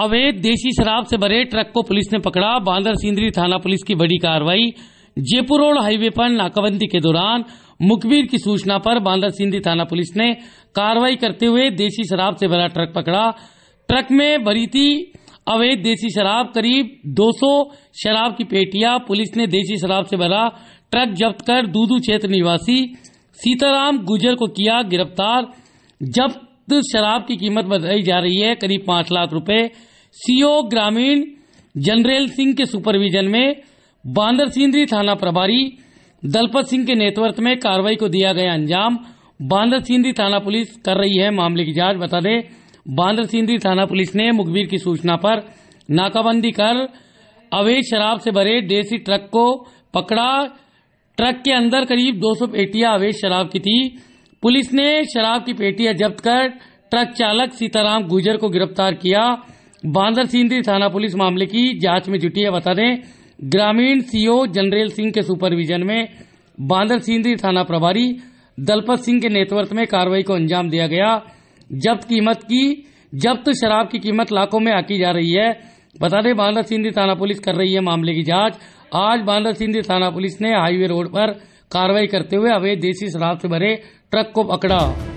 अवैध देशी शराब से भरे ट्रक को पुलिस ने पकड़ा बांदर सिंदरी थाना पुलिस की बड़ी कार्रवाई जयपुर रोड हाईवे पर नाकाबंदी के दौरान मुखबिर की सूचना पर बांदर सिंधी थाना पुलिस ने कार्रवाई करते हुए देशी शराब से भरा ट्रक पकड़ा ट्रक में भरी थी अवैध देसी शराब करीब 200 शराब की पेटियां पुलिस ने देसी शराब से भरा ट्रक जब्त कर दूदू क्षेत्र निवासी सीताराम गुजर को किया गिरफ्तार जब्त शराब की कीमत बताई जा रही है करीब पांच लाख रुपए सीओ ग्रामीण जनरल सिंह के सुपरविजन में बांदर सिंदरी थाना प्रभारी दलपत सिंह के नेतृत्व में कार्रवाई को दिया गया अंजाम बांदर सिंदरी थाना पुलिस कर रही है मामले की जांच बता दे बांदर सिंदरी थाना पुलिस ने मुखबिर की सूचना पर नाकाबंदी कर अवैध शराब से भरे देसी ट्रक को पकड़ा ट्रक के अंदर करीब सौ पेटियां अवैध शराब की थी पुलिस ने शराब की पेटियां जब्त कर ट्रक चालक सीताराम गुजर को गिरफ्तार किया बांदर सिंधी थाना पुलिस मामले की जांच में जुटी है बता दें ग्रामीण सीओ जनरल सिंह के सुपरविजन में बांदर सिंधी थाना प्रभारी दलपत सिंह के नेतृत्व में कार्रवाई को अंजाम दिया गया जब्त कीमत की जब्त शराब की कीमत लाखों में आकी जा रही है बता दें बांदर सिंधी थाना पुलिस कर रही है मामले की जांच आज बांदर सिंधी थाना पुलिस ने हाईवे रोड पर कार्रवाई करते हुए अवैध देसी शराब से भरे ट्रक को पकड़ा